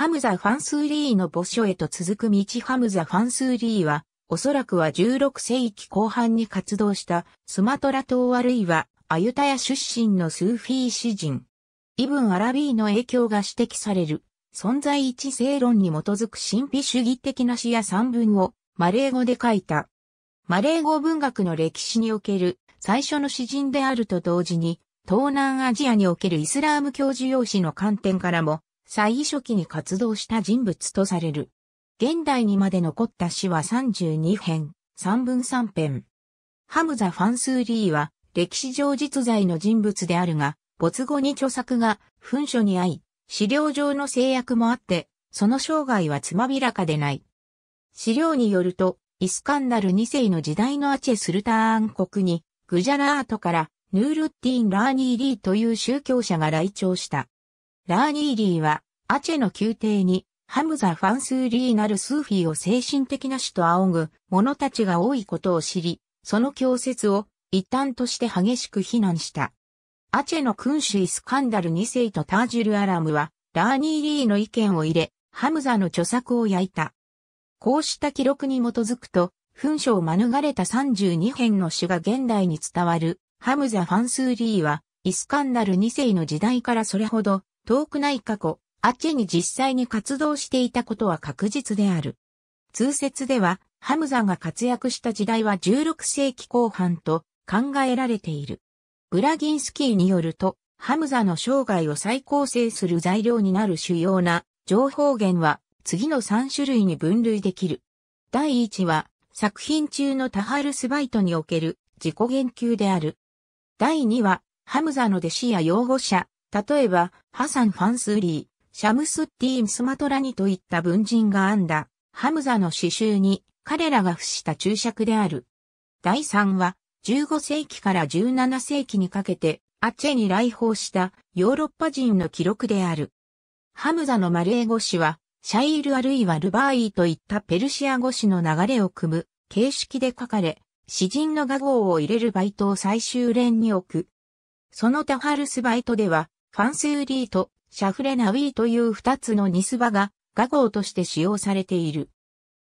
ハムザ・ファンスーリーの墓所へと続く道ハムザ・ファンスーリーは、おそらくは16世紀後半に活動したスマトラ島あるいはアユタヤ出身のスーフィー詩人。イブン・アラビーの影響が指摘される、存在一性論に基づく神秘主義的な詩や散文をマレー語で書いた。マレー語文学の歴史における最初の詩人であると同時に、東南アジアにおけるイスラーム教授用詩の観点からも最初期に活動した人物とされる。現代にまで残った詩は32編、3分3編。ハムザ・ファンスーリーは歴史上実在の人物であるが、没後に著作が文書に遭い、資料上の制約もあって、その生涯はつまびらかでない。資料によると、イスカンダル2世の時代のアチェスルターン国に、グジャラートからヌールッティン・ラーニー・リーという宗教者が来庁した。ラーニーリーは、アチェの宮廷に、ハムザ・ファンスーリーなるスーフィーを精神的な死と仰ぐ者たちが多いことを知り、その教説を一端として激しく非難した。アチェの君主イスカンダル2世とタージュル・アラムは、ラーニーリーの意見を入れ、ハムザの著作を焼いた。こうした記録に基づくと、紛書を免れた32編の詩が現代に伝わる、ハムザ・ファンスーリーは、イスカンダル2世の時代からそれほど遠くない過去、アチェに実際に活動していたことは確実である。通説では、ハムザが活躍した時代は16世紀後半と考えられている。ブラギンスキーによると、ハムザの生涯を再構成する材料になる主要な情報源は次の3種類に分類できる。第1は作品中のタハルスバイトにおける自己言及である。第2はハムザの弟子や擁護者、例えば、ハサン・ファンスーリー、シャムスッティーン・スマトラニといった文人が編んだ、ハムザの詩集に彼らが付した注釈である。第3は、15世紀から17世紀にかけて、アチェに来訪したヨーロッパ人の記録である。ハムザのマレー語詩は、シャイールあるいはルバーイといったペルシア語詩の流れを組む形式で書かれ、詩人の画号を入れるバイトを最終連に置く。そのタハルスバイトでは、ファンスーリーとシャフレナウィーという二つのニスバが画号として使用されている。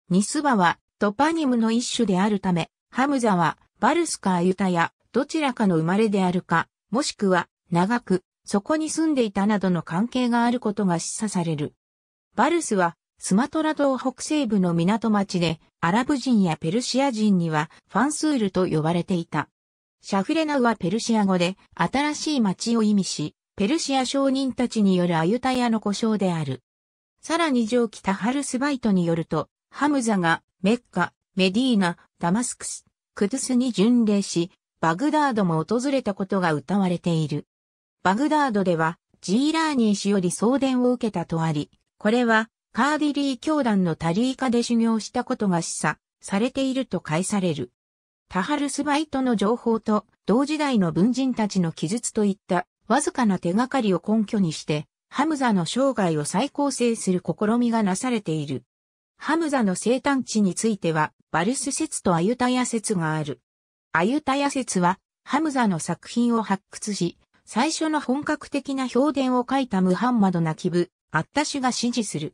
ニスバはトパニムの一種であるため、ハムザはバルスかアユタやどちらかの生まれであるか、もしくは長くそこに住んでいたなどの関係があることが示唆される。バルスはスマトラ島北西部の港町でアラブ人やペルシア人にはファンスールと呼ばれていた。シャフレナウはペルシア語で新しい町を意味し、ペルシア商人たちによるアユタヤの故障である。さらに上記タハルスバイトによると、ハムザがメッカ、メディーナ、ダマスクス、クドゥスに巡礼し、バグダードも訪れたことが歌われている。バグダードでは、ジーラーニー氏より送電を受けたとあり、これは、カーディリー教団のタリーカで修行したことが示唆されていると返される。タハルスバイトの情報と同時代の文人たちの記述といったわずかな手がかりを根拠にして、ハムザの生涯を再構成する試みがなされている。ハムザの生誕地については、バルス説とアユタヤ説がある。アユタヤ説は、ハムザの作品を発掘し、最初の本格的な評伝を書いたムハンマド・ナキブ、アッタシュが支持する。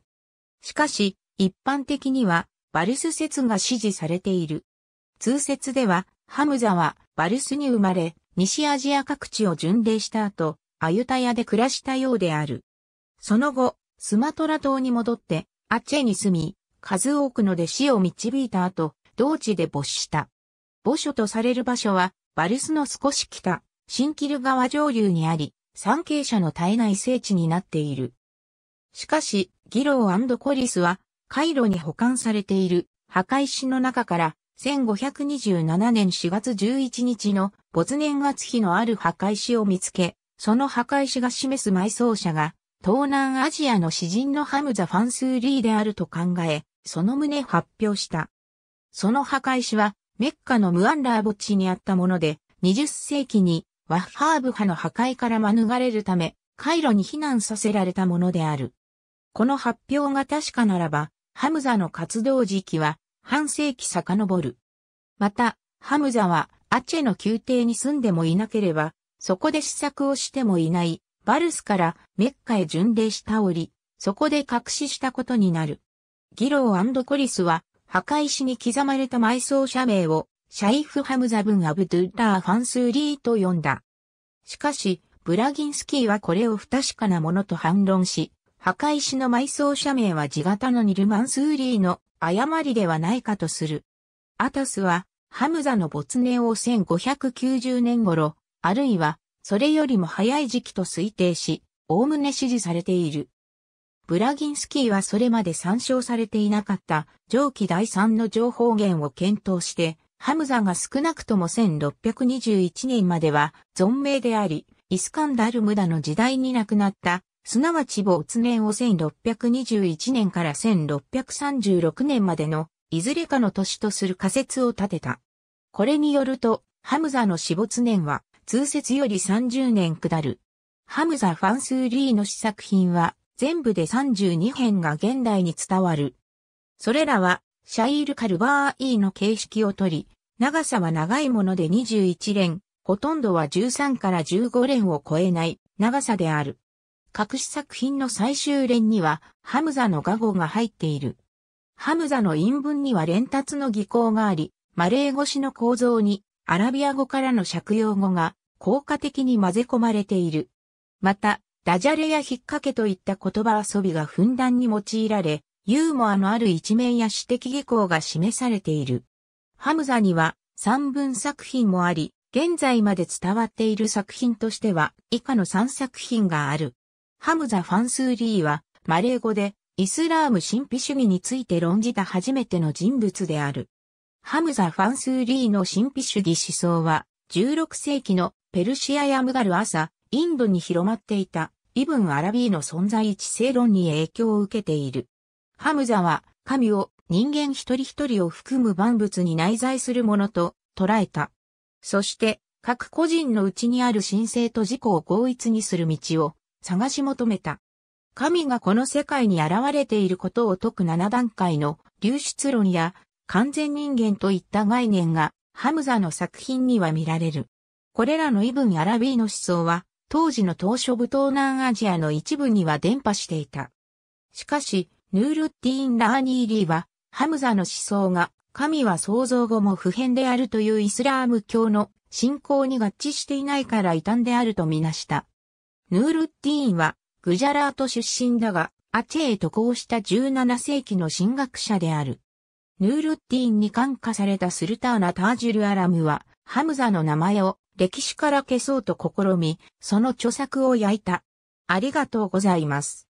しかし、一般的には、バルス説が支持されている。通説では、ハムザはバルスに生まれ、西アジア各地を巡礼した後、アユタヤで暮らしたようである。その後、スマトラ島に戻って、アチェに住み、数多くの弟子を導いた後、同地で没した。墓所とされる場所は、バルスの少し北、シンキル川上流にあり、参詣者の絶えない聖地になっている。しかし、ギローコリスは、カイロに保管されている、墓石の中から、1527年4月11日の没年月日のある墓石を見つけ、その墓石が示す埋葬者が、東南アジアの詩人のハムザ・ファンスーリーであると考え、その旨発表した。その墓石は、メッカのムアンラー墓地にあったもので、20世紀にワッハーブ派の破壊から免れるため、カイロに避難させられたものである。この発表が確かならば、ハムザの活動時期は半世紀遡る。また、ハムザは、アチェの宮廷に住んでもいなければ、そこで試作をしてもいない、バルスからメッカへ巡礼したり、そこで隠ししたことになる。ギローコリスは、墓石に刻まれた埋葬者名を、シャイフ・ハムザ・ブン・アブドゥッラー・ファンスーリーと呼んだ。しかし、ブラギンスキーはこれを不確かなものと反論し、墓石の埋葬者名は地型のニルマンスーリーの誤りではないかとする。アタスは、ハムザの没年を1590年頃、あるいは、それよりも早い時期と推定し、おおむね支持されている。ブラギンスキーはそれまで参照されていなかった上記第3の情報源を検討して、ハムザが少なくとも1621年までは存命であり、イスカンダルムダの時代に亡くなったすなわち没年を1621年から1636年までの、いずれかの年とする仮説を立てた。これによると、ハムザの死没年は、通説より30年下る。ハムザ・ファンスーリーの試作品は、全部で32編が現代に伝わる。それらは、シャイール・カルバー・イーの形式をとり、長さは長いもので21連、ほとんどは13から15連を超えない長さである。隠し作品の最終連には、ハムザの画語が入っている。ハムザの陰文には連達の技巧があり、マレー語詞の構造に、アラビア語からの借用語が、効果的に混ぜ込まれている。また、ダジャレや引っ掛けといった言葉遊びがふんだんに用いられ、ユーモアのある一面や詩的技巧が示されている。ハムザには三文作品もあり、現在まで伝わっている作品としては以下の三作品がある。ハムザ・ファンスーリーは、マレー語で、イスラーム神秘主義について論じた初めての人物である。ハムザ・ファンスーリーの神秘主義思想は、16世紀のペルシアやムガル朝、インドに広まっていた、イブン・アラビーの存在一性論に影響を受けている。ハムザは、神を人間一人一人を含む万物に内在するものと捉えた。そして、各個人のうちにある神聖と自己を合一にする道を、探し求めた。神がこの世界に現れていることを解く7段階の流出論や完全人間といった概念がハムザの作品には見られる。これらのイブン・アラビーの思想は当時の当初部東南アジアの一部には伝播していた。しかし、ヌールッティン・ラーニーリーはハムザの思想が神は創造後も普遍であるというイスラーム教の信仰に合致していないから異端であるとみなした。ヌールッディーンは、グジャラート出身だが、アチェへ渡航した17世紀の神学者である。ヌールッディーンに感化されたスルターナ・タージュル・アラムは、ハムザの名前を歴史から消そうと試み、その著作を焼いた。ありがとうございます。